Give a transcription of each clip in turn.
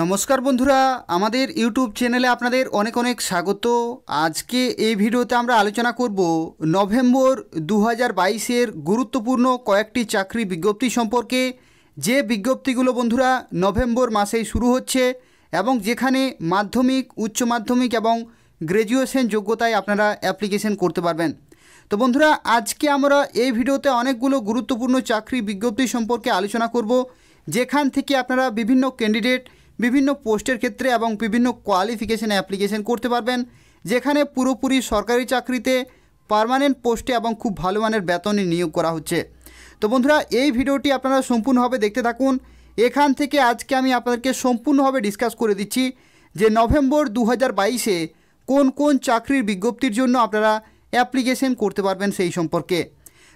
নমস্কার বন্ধুরা আমাদের ইউটিউব চ্যানেলে আপনাদের অনেক অনেক স্বাগত আজকে এই ভিডিওতে আমরা আলোচনা করব নভেম্বর দু হাজার গুরুত্বপূর্ণ কয়েকটি চাকরি বিজ্ঞপ্তি সম্পর্কে যে বিজ্ঞপ্তিগুলো বন্ধুরা নভেম্বর মাসেই শুরু হচ্ছে এবং যেখানে মাধ্যমিক উচ্চ মাধ্যমিক এবং গ্র্যাজুয়েশন যোগ্যতায় আপনারা অ্যাপ্লিকেশন করতে পারবেন তো বন্ধুরা আজকে আমরা এই ভিডিওতে অনেকগুলো গুরুত্বপূর্ণ চাকরি বিজ্ঞপ্তি সম্পর্কে আলোচনা করব যেখান থেকে আপনারা বিভিন্ন ক্যান্ডিডেট বিভিন্ন পোস্টের ক্ষেত্রে এবং বিভিন্ন কোয়ালিফিকেশানে অ্যাপ্লিকেশন করতে পারবেন যেখানে পুরোপুরি সরকারি চাকরিতে পারমানেন্ট পোস্টে এবং খুব ভালো মানের বেতনে নিয়োগ করা হচ্ছে তো বন্ধুরা এই ভিডিওটি আপনারা সম্পূর্ণভাবে দেখতে থাকুন এখান থেকে আজকে আমি আপনাদেরকে সম্পূর্ণভাবে ডিসকাস করে দিচ্ছি যে নভেম্বর দু হাজার কোন কোন চাকরির বিজ্ঞপ্তির জন্য আপনারা অ্যাপ্লিকেশন করতে পারবেন সেই সম্পর্কে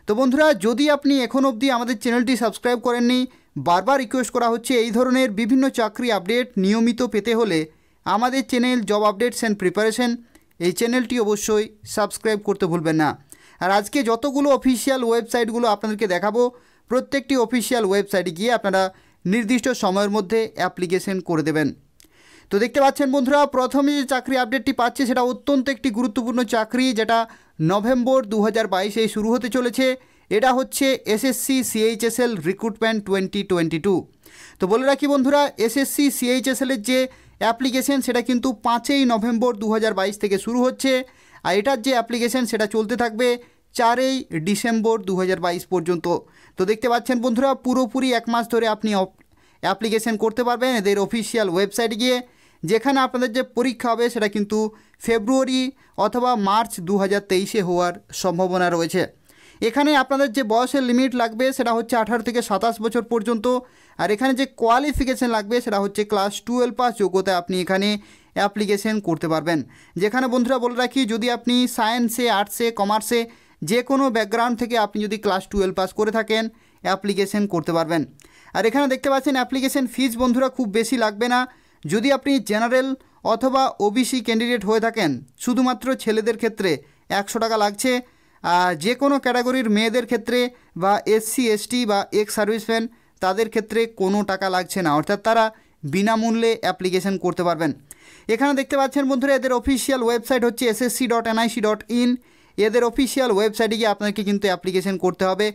তো বন্ধুরা যদি আপনি এখন অবধি আমাদের চ্যানেলটি সাবস্ক্রাইব করেননি বারবার রিকোয়েস্ট করা হচ্ছে এই ধরনের বিভিন্ন চাকরি আপডেট নিয়মিত পেতে হলে আমাদের channel job updates and preparation এই চ্যানেলটি অবশ্যই সাবস্ক্রাইব করতে ভুলবেন না আর আজকে যতগুলো অফিসিয়াল ওয়েবসাইটগুলো আপনাদেরকে দেখাবো প্রত্যেকটি অফিসিয়াল ওয়েবসাইটে গিয়ে আপনারা নির্দিষ্ট সময়ের মধ্যে অ্যাপ্লিকেশন করে দেবেন তো দেখতে পাচ্ছেন বন্ধুরা প্রথমে যে চাকরি আপডেটটি পাচ্ছে সেটা অত্যন্ত একটি গুরুত্বপূর্ণ চাকরি যেটা নভেম্বর দু হাজার বাইশে শুরু হতে চলেছে এটা হচ্ছে SSC CHSL recruitment twenty twenty two তো বলে রাখি বন্ধুরা এসএসসি সিএইচএসএলের যে অ্যাপ্লিকেশন সেটা কিন্তু পাঁচই নভেম্বর দু থেকে শুরু হচ্ছে আর এটার যে অ্যাপ্লিকেশন সেটা চলতে থাকবে চারই ডিসেম্বর দু পর্যন্ত তো দেখতে পাচ্ছেন বন্ধুরা পুরোপুরি এক মাস ধরে আপনি অ্যাপ্লিকেশন করতে পারবেন এদের অফিসিয়াল ওয়েবসাইট গিয়ে যেখানে আপনাদের যে পরীক্ষা হবে সেটা কিন্তু ফেব্রুয়ারি অথবা মার্চ দু হাজার হওয়ার সম্ভাবনা রয়েছে এখানে আপনাদের যে বয়সের লিমিট লাগবে সেটা হচ্ছে আঠারো থেকে সাতাশ বছর পর্যন্ত আর এখানে যে কোয়ালিফিকেশান লাগবে সেটা হচ্ছে ক্লাস টুয়েলভ পাস যোগ্যতায় আপনি এখানে অ্যাপ্লিকেশন করতে পারবেন যেখানে বন্ধুরা বলে রাখি যদি আপনি সায়েন্সে আর্টসে কমার্সে যে কোনো ব্যাকগ্রাউন্ড থেকে আপনি যদি ক্লাস টুয়েলভ পাস করে থাকেন অ্যাপ্লিকেশন করতে পারবেন আর এখানে দেখতে পাচ্ছেন অ্যাপ্লিকেশন ফিজ বন্ধুরা খুব বেশি লাগবে না যদি আপনি জেনারেল অথবা ওবিসি ক্যান্ডিডেট হয়ে থাকেন শুধুমাত্র ছেলেদের ক্ষেত্রে একশো টাকা লাগছে যে কোনো ক্যাটাগরির মেয়েদের ক্ষেত্রে বা এসসি এসটি বা এক্স সার্ভিসম্যান তাদের ক্ষেত্রে কোনো টাকা লাগছে না অর্থাৎ তারা বিনামূল্যে অ্যাপ্লিকেশন করতে পারবেন এখানে দেখতে পাচ্ছেন বন্ধুরা এদের অফিসিয়াল ওয়েবসাইট হচ্ছে SSC dot NIC dot in এদের অফিসিয়াল ওয়েবসাইটে গিয়ে আপনাকে কিন্তু অ্যাপ্লিকেশন করতে হবে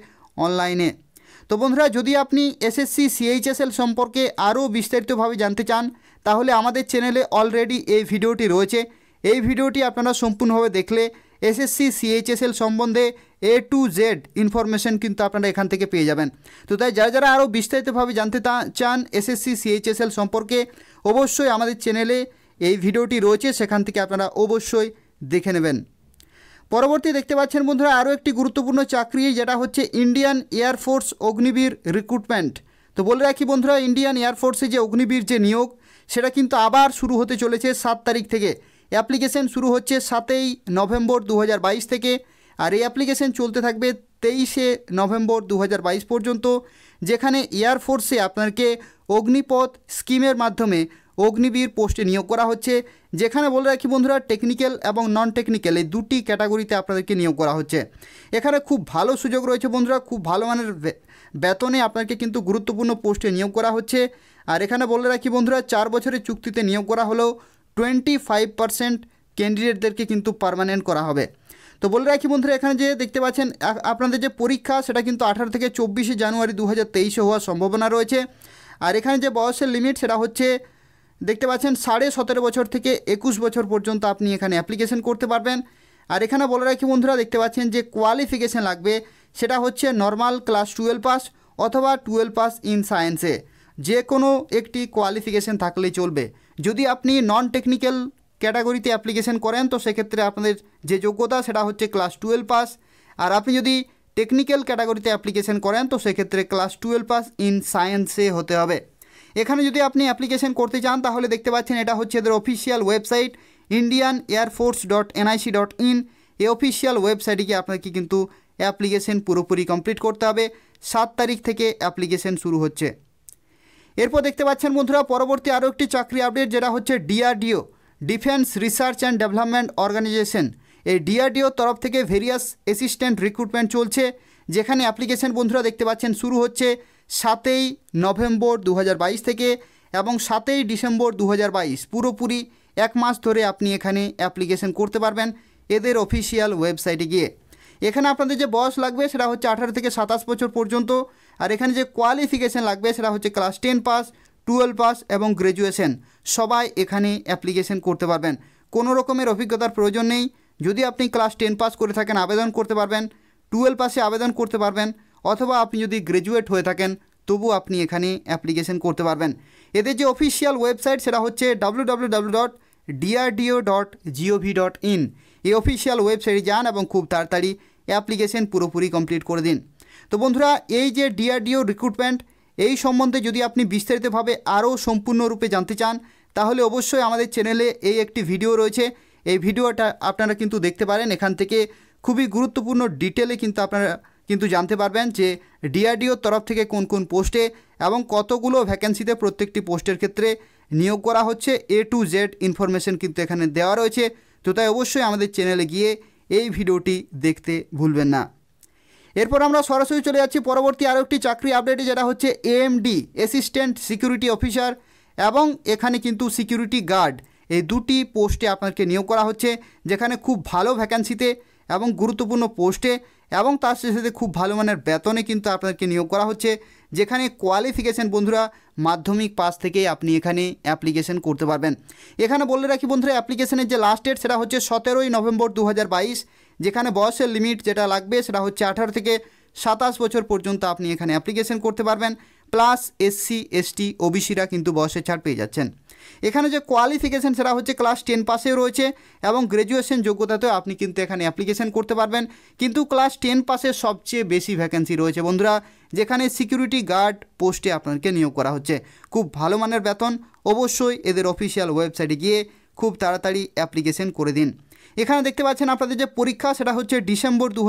অনলাইনে তো বন্ধুরা যদি আপনি এসএসসি সিএইচএসএল সম্পর্কে আরও বিস্তারিতভাবে জানতে চান তাহলে আমাদের চ্যানেলে অলরেডি এই ভিডিওটি রয়েছে এই ভিডিওটি আপনারা সম্পূর্ণভাবে দেখলে এসএসসি সিএইচএসএল সম্বন্ধে এ টু জেড ইনফরমেশন কিন্তু আপনারা এখান থেকে পেয়ে যাবেন তো তাই যারা যারা আরও বিস্তারিতভাবে জানতে চান এসএসসি সিএইচএসএল সম্পর্কে অবশ্যই আমাদের চ্যানেলে এই ভিডিওটি রয়েছে সেখান থেকে আপনারা অবশ্যই দেখে নেবেন পরবর্তী দেখতে পাচ্ছেন বন্ধুরা আরও একটি গুরুত্বপূর্ণ চাকরি যেটা হচ্ছে ইন্ডিয়ান এয়ারফোর্স অগ্নিবীর রিক্রুটমেন্ট তো বলে রাখি বন্ধুরা ইন্ডিয়ান এয়ারফোর্সে যে অগ্নিবীর যে নিয়োগ সেটা কিন্তু আবার শুরু হতে চলেছে সাত তারিখ থেকে অ্যাপ্লিকেশন শুরু হচ্ছে সাতই নভেম্বর দু থেকে আর এই অ্যাপ্লিকেশন চলতে থাকবে তেইশে নভেম্বর দু পর্যন্ত যেখানে এয়ারফোর্সে আপনাকে অগ্নিপথ স্কিমের মাধ্যমে অগ্নিবীর পোস্টে নিয়োগ করা হচ্ছে যেখানে বলে রাখি বন্ধুরা টেকনিক্যাল এবং নন টেকনিক্যাল এই দুটি ক্যাটাগরিতে আপনাদেরকে নিয়োগ করা হচ্ছে এখানে খুব ভালো সুযোগ রয়েছে বন্ধুরা খুব ভালো মানের বেতনে আপনাকে কিন্তু গুরুত্বপূর্ণ পোস্টে নিয়োগ করা হচ্ছে আর এখানে বলে রাখি বন্ধুরা চার বছরের চুক্তিতে নিয়োগ করা হলেও টোয়েন্টি ফাইভ পারসেন্ট ক্যান্ডিডেটদেরকে কিন্তু পারমানেন্ট করা হবে তো বলে রাখি বন্ধুরা এখানে যে দেখতে পাচ্ছেন আপনাদের যে পরীক্ষা সেটা কিন্তু আঠারো থেকে চব্বিশে জানুয়ারি দু হাজার তেইশে হওয়ার সম্ভাবনা রয়েছে আর এখানে যে বয়সের লিমিট সেটা হচ্ছে দেখতে পাচ্ছেন সাড়ে সতেরো বছর থেকে একুশ বছর পর্যন্ত আপনি এখানে অ্যাপ্লিকেশন করতে পারবেন আর এখানে বলে রাখি বন্ধুরা দেখতে পাচ্ছেন যে কোয়ালিফিকেশান লাগবে সেটা হচ্ছে নর্মাল ক্লাস টুয়েলভ পাস অথবা টুয়েলভ পাস ইন সায়েন্সে যে কোনো একটি কোয়ালিফিকেশান থাকলেই চলবে যদি আপনি নন টেকনিক্যাল ক্যাটাগরিতে অ্যাপ্লিকেশন করেন তো সেক্ষেত্রে আপনাদের যে যোগ্যতা সেটা হচ্ছে ক্লাস টুয়েলভ পাস আর আপনি যদি টেকনিক্যাল ক্যাটাগরিতে অ্যাপ্লিকেশন করেন তো সেক্ষেত্রে ক্লাস টুয়েলভ পাস ইন সায়েন্সে হতে হবে এখানে যদি আপনি অ্যাপ্লিকেশন করতে চান তাহলে দেখতে পাচ্ছেন এটা হচ্ছে এদের official website Indian air force dot NIC dot in এই অফিসিয়াল ওয়েবসাইটে গিয়ে আপনাকে কিন্তু অ্যাপ্লিকেশন পুরোপুরি কমপ্লিট করতে হবে সাত তারিখ থেকে অ্যাপ্লিকেশন শুরু হচ্ছে এরপর দেখতে পাচ্ছেন বন্ধুরা পরবর্তী আরও একটি চাকরি আপডেট যেটা হচ্ছে DRDO defence research and development organisation এই ডিআরডিওর তরফ থেকে ভেরিয়াস অ্যাসিস্ট্যান্ট রিক্রুটমেন্ট চলছে যেখানে অ্যাপ্লিকেশন বন্ধুরা দেখতে পাচ্ছেন শুরু হচ্ছে সাতই নভেম্বর দু থেকে এবং সাতই ডিসেম্বর দু পুরোপুরি এক মাস ধরে আপনি এখানে অ্যাপ্লিকেশন করতে পারবেন এদের অফিসিয়াল ওয়েবসাইটে গিয়ে এখানে আপনাদের যে বয়স লাগবে সেটা হচ্ছে আঠারো থেকে সাতাশ বছর পর্যন্ত আর এখানে যে কোয়ালিফিকেশান লাগবে সেটা হচ্ছে class ten pass twelve pass এবং গ্র্যাজুয়েশন সবাই এখানে অ্যাপ্লিকেশন করতে পারবেন কোনো রকমের অভিজ্ঞতার প্রয়োজন নেই যদি আপনি ক্লাস টেন পাস করে থাকেন আবেদন করতে পারবেন টুয়েলভ পাসে আবেদন করতে পারবেন অথবা আপনি যদি গ্র্যাজুয়েট হয়ে থাকেন তবু আপনি এখানে অ্যাপ্লিকেশন করতে পারবেন এদের যে অফিসিয়াল ওয়েবসাইট সেটা হচ্ছে W W W dot DRDO dot GOV dot in এই অফিসিয়াল ওয়েবসাইটে যান এবং খুব তাড়াতাড়ি অ্যাপ্লিকেশন পুরোপুরি কমপ্লিট করে দিন তো বন্ধুরা এই যে ডিআরডিও রিক্রুটমেন্ট এই সম্বন্ধে যদি আপনি বিস্তারিতভাবে আরও সম্পূর্ণরূপে জানতে চান তাহলে অবশ্যই আমাদের চ্যানেলে এই একটি ভিডিও রয়েছে এই ভিডিওটা আপনারা কিন্তু দেখতে পারেন এখান থেকে খুবই গুরুত্বপূর্ণ ডিটেলে কিন্তু আপনারা কিন্তু জানতে পারবেন যে ডিআরডিওর তরফ থেকে কোন কোন পোস্টে এবং কতগুলো ভ্যাকেন্সিতে প্রত্যেকটি পোস্টের ক্ষেত্রে নিয়োগ করা হচ্ছে এ টু জেড ইনফরমেশন কিন্তু এখানে দেওয়া রয়েছে তো তাই অবশ্যই আমাদের চ্যানেলে গিয়ে এই ভিডিওটি দেখতে ভুলবেন না এরপর আমরা সরাসরি চলে যাচ্ছি পরবর্তী আরও একটি চাকরি আপডেটে যেটা হচ্ছে এএমডি অ্যাসিস্ট্যান্ট সিকিউরিটি অফিসার এবং এখানে কিন্তু সিকিউরিটি গার্ড এই দুটি পোস্টে আপনাকে নিয়োগ করা হচ্ছে যেখানে খুব ভালো ভ্যাকান্সিতে এবং গুরুত্বপূর্ণ পোস্টে এবং তার সাথে খুব ভালো মানের বেতনে কিন্তু আপনাকে নিয়োগ করা হচ্ছে যেখানে কোয়ালিফিকেশান বন্ধুরা মাধ্যমিক পাস থেকে আপনি এখানে অ্যাপ্লিকেশন করতে পারবেন এখানে বলে রাখি বন্ধুরা অ্যাপ্লিকেশনের যে লাস্ট ডেট সেটা হচ্ছে সতেরোই নভেম্বর দু যেখানে বয়সের লিমিট যেটা লাগবে সেটা হচ্ছে আঠারো থেকে সাতাশ বছর পর্যন্ত আপনি এখানে অ্যাপ্লিকেশন করতে পারবেন প্লাস এসসি এসটি ওবিসিরা কিন্তু বয়সের ছাড় পেয়ে যাচ্ছেন এখানে যে কোয়ালিফিকেশান সেটা হচ্ছে ক্লাস টেন পাসেও রয়েছে এবং গ্র্যাজুয়েশন যোগ্যতাতেও আপনি কিন্তু এখানে অ্যাপ্লিকেশান করতে পারবেন কিন্তু ক্লাস টেন পাসে সবচেয়ে বেশি ভ্যাকেন্সি রয়েছে বন্ধুরা যেখানে সিকিউরিটি গার্ড পোস্টে আপনাকে নিয়োগ করা হচ্ছে খুব ভালো মানের বেতন অবশ্যই এদের অফিসিয়াল ওয়েবসাইটে গিয়ে খুব তাড়াতাড়ি অ্যাপ্লিকেশন করে দিন এখানে দেখতে পাচ্ছেন আপনাদের যে পরীক্ষা সেটা হচ্ছে ডিসেম্বর দু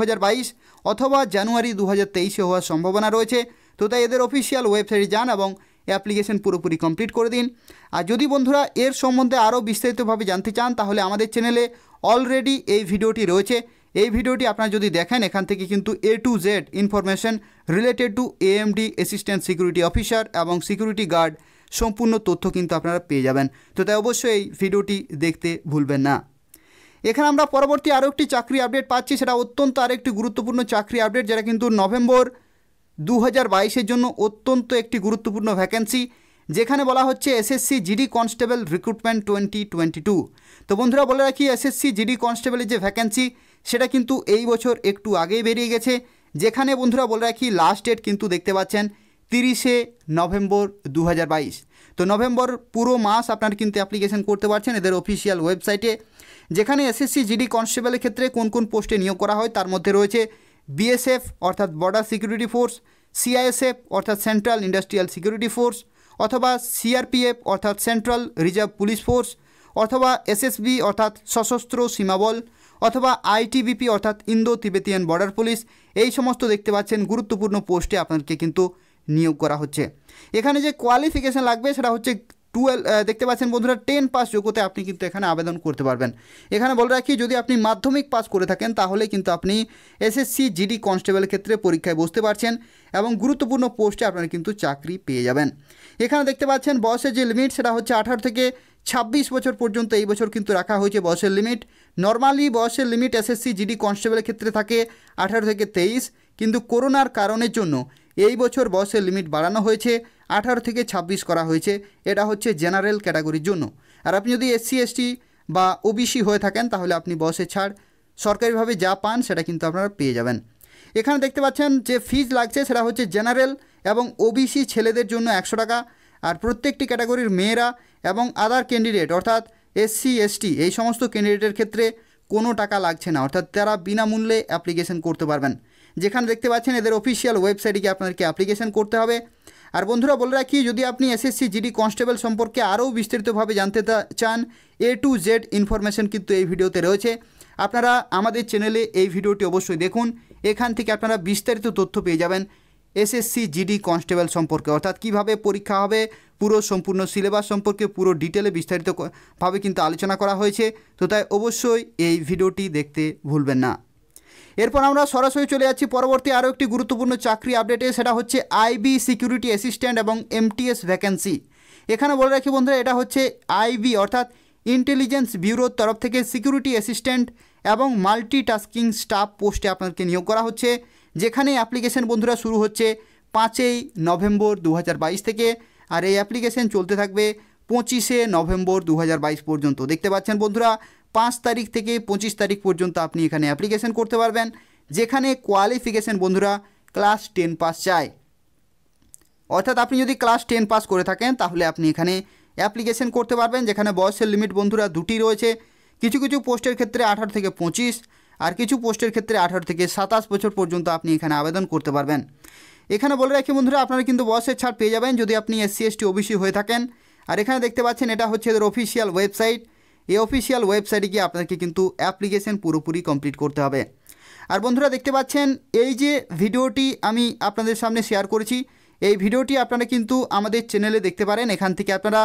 অথবা জানুয়ারি দু হাজার হওয়ার সম্ভাবনা রয়েছে তো তাই এদের অফিসিয়াল ওয়েবসাইটে যান এবং অ্যাপ্লিকেশন পুরোপুরি কমপ্লিট করে দিন আর যদি বন্ধুরা এর সম্বন্ধে আরও বিস্তারিতভাবে জানতে চান তাহলে আমাদের চ্যানেলে অলরেডি এই ভিডিওটি রয়েছে এই ভিডিওটি আপনারা যদি দেখেন এখান থেকে কিন্তু A to Z information related to AMD assistant security officer এবং সিকিউরিটি গার্ড সম্পূর্ণ তথ্য কিন্তু আপনারা পেয়ে যাবেন তো তাই অবশ্যই এই ভিডিওটি দেখতে ভুলবেন না এখানে আমরা পরবর্তী আরও একটি চাকরি আপডেট পাচ্ছি সেটা অত্যন্ত আরেকটি গুরুত্বপূর্ণ চাকরি আপডেট যেটা কিন্তু নভেম্বর দু হাজার জন্য অত্যন্ত একটি গুরুত্বপূর্ণ ভ্যাকেন্সি যেখানে বলা হচ্ছে SSC GD constable recruitment twenty twenty two তো বন্ধুরা বলে রাখি এসএসসি জিডি কনস্টেবলের যে ভ্যাকেন্সি সেটা কিন্তু এই বছর একটু আগেই বেরিয়ে গেছে যেখানে বন্ধুরা বলে রাখি লাস্ট ডেট কিন্তু দেখতে পাচ্ছেন তিরিশে নভেম্বর দু তো নভেম্বর পুরো মাস আপনার কিন্তু অ্যাপ্লিকেশন করতে পারছেন এদের অফিসিয়াল ওয়েবসাইটে যেখানে এসএসসি জিডি কনস্টেবলের ক্ষেত্রে কোন কোন পোস্টে নিয়োগ করা হয় তার মধ্যে রয়েছে বিএসএফ অর্থাৎ বর্ডার সিকিউরিটি ফোর্স সিআইএসএফ অর্থাৎ সেন্ট্রাল ইন্ডাস্ট্রিয়াল সিকিউরিটি ফোর্স অথবা সিআরপিএফ অর্থাৎ সেন্ট্রাল রিজার্ভ পুলিশ ফোর্স অথবা এসএসবি অর্থাৎ সশস্ত্র সীমাবল অথবা আইটিবিপি অর্থাৎ ইন্দো তিবেতিয়ান বর্ডার পুলিশ এই সমস্ত দেখতে পাচ্ছেন গুরুত্বপূর্ণ পোস্টে আপনাকে কিন্তু নিয়োগ করা হচ্ছে এখানে যে কোয়ালিফিকেশান লাগবে সেটা হচ্ছে টুয়েলভ দেখতে পাচ্ছেন বন্ধুরা টেন পাস যোগ্যতে আপনি কিন্তু এখানে আবেদন করতে পারবেন এখানে বলে রাখি যদি আপনি মাধ্যমিক পাস করে থাকেন তাহলে কিন্তু আপনি এসএসসি জিডি কনস্টেবল ক্ষেত্রে পরীক্ষায় বসতে পারছেন এবং গুরুত্বপূর্ণ পোস্টে আপনারা কিন্তু চাকরি পেয়ে যাবেন এখানে দেখতে পাচ্ছেন বয়সের যে লিমিট সেটা হচ্ছে আঠারো থেকে ছাব্বিশ বছর পর্যন্ত এই বছর কিন্তু রাখা হয়েছে বয়সের লিমিট নর্মালি বয়সের লিমিট এসএসসি জিডি কনস্টেবলের ক্ষেত্রে থাকে আঠারো থেকে তেইশ কিন্তু করোনার কারণের জন্য এই বছর বয়সের লিমিট বাড়ানো হয়েছে আঠারো থেকে ২৬ করা হয়েছে এটা হচ্ছে জেনারেল ক্যাটাগরির জন্য আর আপনি যদি এসসি এসটি বা ওবিসি হয়ে থাকেন তাহলে আপনি বসে ছাড় সরকারিভাবে যা পান সেটা কিন্তু আপনারা পেয়ে যাবেন এখানে দেখতে পাচ্ছেন যে ফিজ লাগছে সেটা হচ্ছে জেনারেল এবং ওবিসি ছেলেদের জন্য একশো টাকা আর প্রত্যেকটি ক্যাটাগরির মেয়েরা এবং আদার ক্যান্ডিডেট অর্থাৎ এসসি এসটি এই সমস্ত ক্যান্ডিডেটের ক্ষেত্রে কোনো টাকা লাগছে না অর্থাৎ তারা বিনামূল্যে অ্যাপ্লিকেশন করতে পারবেন যেখানে দেখতে পাচ্ছেন এদের অফিসিয়াল ওয়েবসাইটে গিয়ে আপনাদেরকে অ্যাপ্লিকেশন করতে হবে আর বন্ধুরা বলে রাখি যদি আপনি এসএসসি জিডি কনস্টেবল সম্পর্কে আরও বিস্তারিতভাবে জানতে চান এ টু জেড ইনফরমেশন কিন্তু এই ভিডিওতে রয়েছে আপনারা আমাদের চ্যানেলে এই ভিডিওটি অবশ্যই দেখুন এখান থেকে আপনারা বিস্তারিত তথ্য পেয়ে যাবেন এসএসসি জিডি কনস্টেবল সম্পর্কে অর্থাৎ কিভাবে পরীক্ষা হবে পুরো সম্পূর্ণ সিলেবাস সম্পর্কে পুরো ডিটেলে বিস্তারিতভাবে কিন্তু আলোচনা করা হয়েছে তো তাই অবশ্যই এই ভিডিওটি দেখতে ভুলবেন না এরপর আমরা সরাসরি চলে যাচ্ছি পরবর্তী আরও একটি গুরুত্বপূর্ণ চাকরি আপডেটে সেটা হচ্ছে আইবি সিকিউরিটি অ্যাসিস্ট্যান্ট এবং এমটিএস ভ্যাকেন্সি এখানে বলে রাখি বন্ধুরা এটা হচ্ছে আইবি অর্থাৎ ইন্টেলিজেন্স ব্যুরোর তরফ থেকে সিকিউরিটি অ্যাসিস্ট্যান্ট এবং মাল্টিটাস্কিং স্টাফ পোস্টে আপনাদেরকে নিয়োগ করা হচ্ছে যেখানে অ্যাপ্লিকেশন বন্ধুরা শুরু হচ্ছে পাঁচই নভেম্বর দু থেকে আর এই অ্যাপ্লিকেশন চলতে থাকবে পঁচিশে নভেম্বর দু পর্যন্ত দেখতে পাচ্ছেন বন্ধুরা পাঁচ তারিখ থেকে পঁচিশ তারিখ পর্যন্ত আপনি এখানে অ্যাপ্লিকেশন করতে পারবেন যেখানে কোয়ালিফিকেশন বন্ধুরা ক্লাস টেন পাস চায় অর্থাৎ আপনি যদি ক্লাস টেন পাস করে থাকেন তাহলে আপনি এখানে অ্যাপ্লিকেশন করতে পারবেন যেখানে বয়সের লিমিট বন্ধুরা দুটি রয়েছে কিছু কিছু পোস্টের ক্ষেত্রে আঠারো থেকে পঁচিশ আর কিছু পোস্টের ক্ষেত্রে আঠারো থেকে সাতাশ বছর পর্যন্ত আপনি এখানে আবেদন করতে পারবেন এখানে বলে রাখি বন্ধুরা আপনারা কিন্তু বয়সের ছাড় পেয়ে যাবেন যদি আপনি এসসি এসটি ওবিসি হয়ে থাকেন আর এখানে দেখতে পাচ্ছেন এটা হচ্ছে এদের অফিসিয়াল ওয়েবসাইট এই অফিসিয়াল ওয়েবসাইটে গিয়ে আপনাকে কিন্তু অ্যাপ্লিকেশন পুরোপুরি কমপ্লিট করতে হবে আর বন্ধুরা দেখতে পাচ্ছেন এই যে ভিডিওটি আমি আপনাদের সামনে শেয়ার করেছি এই ভিডিওটি আপনারা কিন্তু আমাদের চ্যানেলে দেখতে পারেন এখান থেকে আপনারা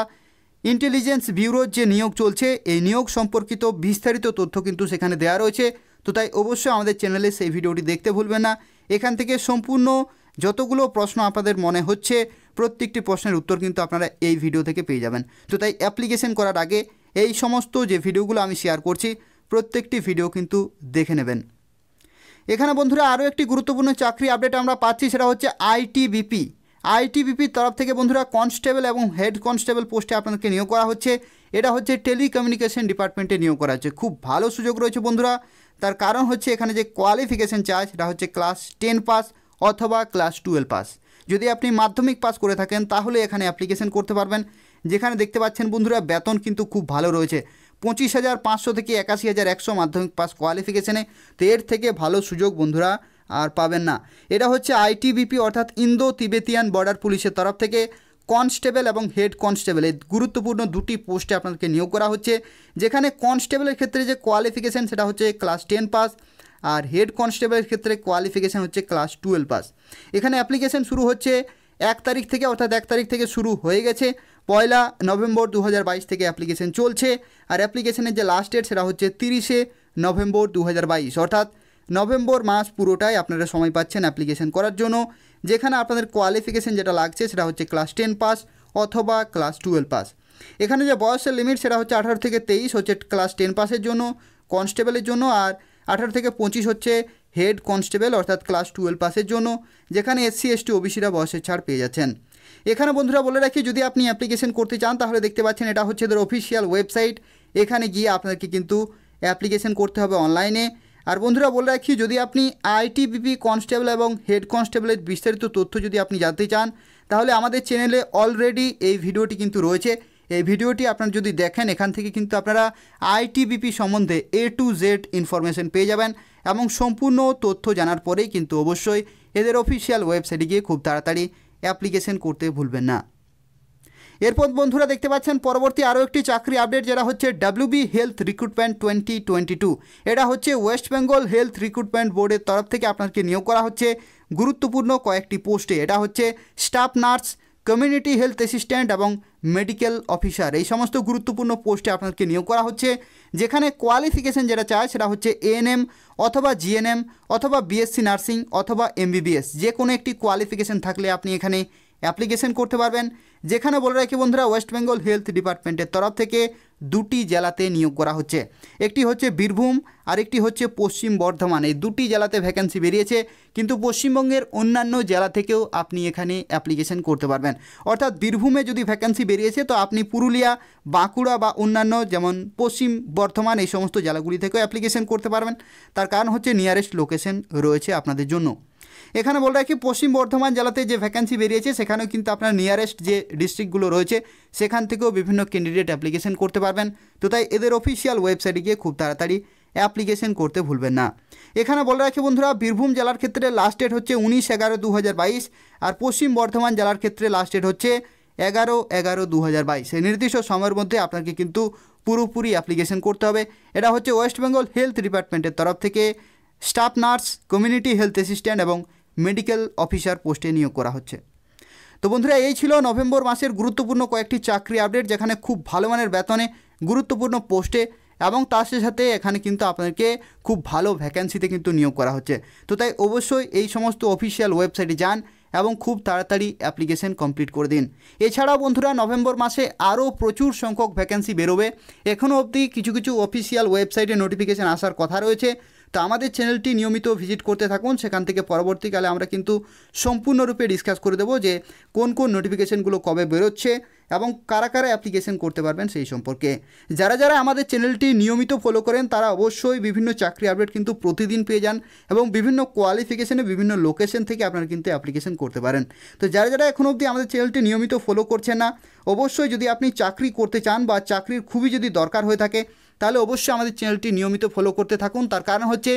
ইন্টেলিজেন্স ব্যুরোর যে নিয়োগ চলছে এই নিয়োগ সম্পর্কিত বিস্তারিত তথ্য কিন্তু সেখানে দেওয়া রয়েছে তো তাই অবশ্যই আমাদের চ্যানেলে সেই ভিডিওটি দেখতে ভুলবেন না এখান থেকে সম্পূর্ণ যতগুলো প্রশ্ন আপনাদের মনে হচ্ছে প্রত্যেকটি প্রশ্নের উত্তর কিন্তু আপনারা এই ভিডিও থেকে পেয়ে যাবেন তো তাই অ্যাপ্লিকেশন করার আগে এই সমস্ত যে ভিডিওগুলো আমি শেয়ার করছি প্রত্যেকটি ভিডিও কিন্তু দেখে নেবেন এখানে বন্ধুরা আরও একটি গুরুত্বপূর্ণ চাকরি আপডেট আমরা পাচ্ছি সেটা হচ্ছে আইটিবিপি আইটিবিপির তরফ থেকে বন্ধুরা কনস্টেবল এবং হেড কনস্টেবল পোস্টে আপনাদেরকে নিয়োগ করা হচ্ছে এটা হচ্ছে টেলিকমিউনিকেশন ডিপার্টমেন্টে নিয়োগ করা হচ্ছে খুব ভালো সুযোগ রয়েছে বন্ধুরা তার কারণ হচ্ছে এখানে যে কোয়ালিফিকেশন চায় সেটা হচ্ছে ক্লাস টেন পাস অথবা ক্লাস টুয়েলভ পাস যদি আপনি মাধ্যমিক পাস করে থাকেন তাহলে এখানে অ্যাপ্লিকেশন করতে পারবেন যেখানে দেখতে পাচ্ছেন বন্ধুরা বেতন কিন্তু খুব ভালো রয়েছে পঁচিশ হাজার পাঁচশো থেকে একাশি হাজার একশো মাধ্যমিক পাস কোয়ালিফিকেশানে তো এর থেকে ভালো সুযোগ বন্ধুরা আর পাবেন না এটা হচ্ছে আইটিবিপি অর্থাৎ ইন্দো তিবেতিয়ান বর্ডার পুলিশের তরফ থেকে কনস্টেবল এবং হেড কনস্টেবল এই গুরুত্বপূর্ণ দুটি পোস্টে আপনাদেরকে নিয়োগ করা হচ্ছে যেখানে কনস্টেবলের ক্ষেত্রে যে কোয়ালিফিকেশান সেটা হচ্ছে ক্লাস টেন পাস আর হেড কনস্টেবলের ক্ষেত্রে কোয়ালিফিকেশান হচ্ছে ক্লাস টুয়েলভ পাস এখানে অ্যাপ্লিকেশান শুরু হচ্ছে এক তারিখ থেকে অর্থাৎ এক তারিখ থেকে শুরু হয়ে গেছে পয়লা নভেম্বর দু থেকে অ্যাপ্লিকেশন চলছে আর অ্যাপ্লিকেশনের যে লাস্ট ডেট সেটা হচ্ছে তিরিশে নভেম্বর দু অর্থাৎ নভেম্বর মাস পুরোটাই আপনারা সময় পাচ্ছেন অ্যাপ্লিকেশন করার জন্য যেখানে আপনাদের কোয়ালিফিকেশান যেটা লাগছে সেটা হচ্ছে ক্লাস টেন পাস অথবা ক্লাস টুয়েলভ পাস এখানে যে বয়সের লিমিট সেটা হচ্ছে আঠারো থেকে তেইশ হচ্ছে ক্লাস টেন পাসের জন্য কনস্টেবলের জন্য আর আঠারো থেকে পঁচিশ হচ্ছে হেড কনস্টেবল অর্থাৎ ক্লাস টুয়েলভ পাসের জন্য যেখানে এসসি এসটি ওবিসিরা বয়সের ছাড় পেয়ে যাচ্ছেন এখানে বন্ধুরা বলে রাখি যদি আপনি অ্যাপ্লিকেশন করতে চান তাহলে দেখতে পাচ্ছেন এটা হচ্ছে এদের অফিসিয়াল ওয়েবসাইট এখানে গিয়ে আপনাকে কিন্তু অ্যাপ্লিকেশন করতে হবে অনলাইনে আর বন্ধুরা বলে রাখি যদি আপনি আইটিবিপি কনস্টেবল এবং হেড কনস্টেবলের বিস্তারিত তথ্য যদি আপনি জানতে চান তাহলে আমাদের চ্যানেলে অলরেডি এই ভিডিওটি কিন্তু রয়েছে এই ভিডিওটি আপনারা যদি দেখেন এখান থেকে কিন্তু আপনারা আইটিবিপি সম্বন্ধে এ টু জেড ইনফরমেশন পেয়ে যাবেন এবং সম্পূর্ণ তথ্য জানার পরেই কিন্তু অবশ্যই এদের অফিসিয়াল ওয়েবসাইটে গিয়ে খুব তাড়াতাড়ি অ্যাপ্লিকেশন করতে ভুলবেন না এরপর বন্ধুরা দেখতে পাচ্ছেন পরবর্তী আরও একটি চাকরি আপডেট যেটা হচ্ছে WB health recruitment twenty twenty two এটা হচ্ছে ওয়েস্ট বেঙ্গল হেলথ রিক্রুটমেন্ট বোর্ডের তরফ থেকে আপনাকে নিয়োগ করা হচ্ছে গুরুত্বপূর্ণ কয়েকটি পোস্টে এটা হচ্ছে staff nurse community health assistant এবং মেডিকেল অফিসার এই সমস্ত গুরুত্বপূর্ণ পোস্টে আপনাদেরকে নিয়োগ করা হচ্ছে যেখানে কোয়ালিফিকেশান যেটা চায় সেটা হচ্ছে এএনএম অথবা জিএনএম অথবা বিএসসি নার্সিং অথবা এমবিবিএস যে কোনো একটি কোয়ালিফিকেশান থাকলে আপনি এখানে অ্যাপ্লিকেশন করতে পারবেন যেখানে বলে রাখি বন্ধুরা ওয়েস্ট বেঙ্গল হেলথ ডিপার্টমেন্টের তরফ থেকে দুটি জেলাতে নিয়োগ করা হচ্ছে একটি হচ্ছে বীরভূম আর একটি হচ্ছে পশ্চিম বর্ধমান এই দুটি জেলাতে ভ্যাকেন্সি বেরিয়েছে কিন্তু পশ্চিমবঙ্গের অন্যান্য জেলা থেকেও আপনি এখানে অ্যাপ্লিকেশন করতে পারবেন অর্থাৎ বীরভূমে যদি ভ্যাকেন্সি বেরিয়েছে তো আপনি পুরুলিয়া বাঁকুড়া বা অন্যান্য যেমন পশ্চিম বর্ধমান এই সমস্ত জেলাগুলি থেকেও অ্যাপ্লিকেশন করতে পারবেন তার কারণ হচ্ছে নিয়ারেস্ট লোকেশন রয়েছে আপনাদের জন্য এখানে বলে রাখি পশ্চিম বর্ধমান জেলাতে যে ভ্যাকান্সি বেরিয়েছে সেখানেও কিন্তু আপনার নিয়ারেস্ট যে ডিস্ট্রিক্টগুলো রয়েছে সেখান থেকেও বিভিন্ন ক্যান্ডিডেট অ্যাপ্লিকেশন করতে পারবেন তো তাই এদের অফিসিয়াল ওয়েবসাইটে গিয়ে খুব তাড়াতাড়ি অ্যাপ্লিকেশন করতে ভুলবেন না এখানে বলে রাখি বন্ধুরা বীরভূম জেলার ক্ষেত্রে লাস্ট ডেট হচ্ছে উনিশ এগারো দু আর পশ্চিম বর্ধমান জেলার ক্ষেত্রে লাস্ট ডেট হচ্ছে এগারো এগারো দু হাজার বাইশ নির্দিষ্ট সময়ের মধ্যে আপনাকে কিন্তু পুরোপুরি অ্যাপ্লিকেশন করতে হবে এটা হচ্ছে ওয়েস্ট বেঙ্গল হেলথ ডিপার্টমেন্টের তরফ থেকে staff nurse community health assistant এবং মেডিকেল অফিসার পোস্টে নিয়োগ করা হচ্ছে তো বন্ধুরা এই ছিল নভেম্বর মাসের গুরুত্বপূর্ণ কয়েকটি চাকরি আপডেট যেখানে খুব ভালো মানের বেতনে গুরুত্বপূর্ণ পোস্টে এবং তার সাথে সাথে এখানে কিন্তু আপনাকে খুব ভালো ভ্যাকেন্সিতে কিন্তু নিয়োগ করা হচ্ছে তো তাই অবশ্যই এই সমস্ত অফিসিয়াল ওয়েবসাইটে যান এবং খুব তাড়াতাড়ি অ্যাপ্লিকেশন কমপ্লিট করে দিন এছাড়াও বন্ধুরা নভেম্বর মাসে আরও প্রচুর সংখ্যক ভ্যাকেন্সি বেরোবে এখনও অবধি কিছু কিছু অফিসিয়াল ওয়েবসাইটে নোটিফিকেশান আসার কথা রয়েছে তো আমাদের চ্যানেলটি নিয়মিত ভিজিট করতে থাকুন সেখান থেকে পরবর্তীকালে আমরা কিন্তু সম্পূর্ণরূপে ডিসকাস করে দেবো যে কোন কোন নোটিফিকেশানগুলো কবে বেরোচ্ছে এবং কারা কারা অ্যাপ্লিকেশন করতে পারবেন সেই সম্পর্কে যারা যারা আমাদের চ্যানেলটি নিয়মিত ফলো করেন তারা অবশ্যই বিভিন্ন চাকরি আপডেট কিন্তু প্রতিদিন পেয়ে যান এবং বিভিন্ন কোয়ালিফিকেশনে বিভিন্ন লোকেশন থেকে আপনারা কিন্তু অ্যাপ্লিকেশন করতে পারেন তো যারা যারা এখন অবধি আমাদের চ্যানেলটি নিয়মিত ফলো করছেন না অবশ্যই যদি আপনি চাকরি করতে চান বা চাকরির খুবই যদি দরকার হয়ে থাকে তাহলে অবশ্যই আমাদের চ্যানেলটি নিয়মিত ফলো করতে থাকুন তার কারণ হচ্ছে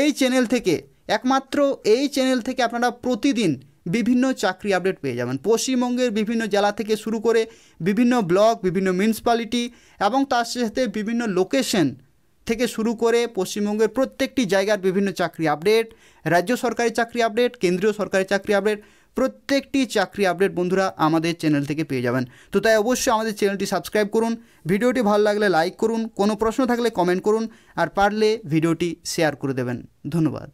এই চ্যানেল থেকে একমাত্র এই চ্যানেল থেকে আপনারা প্রতিদিন বিভিন্ন চাকরি আপডেট পেয়ে যাবেন পশ্চিমবঙ্গের বিভিন্ন জেলা থেকে শুরু করে বিভিন্ন ব্লক বিভিন্ন মিউনিসিপ্যালিটি এবং তার সাথে বিভিন্ন লোকেশন থেকে শুরু করে পশ্চিমবঙ্গের প্রত্যেকটি জায়গার বিভিন্ন চাকরি আপডেট রাজ্য সরকারি চাকরি আপডেট কেন্দ্রীয় সরকারি চাকরি আপডেট প্রত্যেকটি চাকরি আপডেট বন্ধুরা আমাদের চ্যানেল থেকে পেয়ে যাবেন তো তাই অবশ্যই আমাদের চ্যানেলটি সাবস্ক্রাইব করুন ভিডিওটি ভালো লাগলে লাইক করুন কোনো প্রশ্ন থাকলে কমেন্ট করুন আর পারলে ভিডিওটি শেয়ার করে দেবেন ধন্যবাদ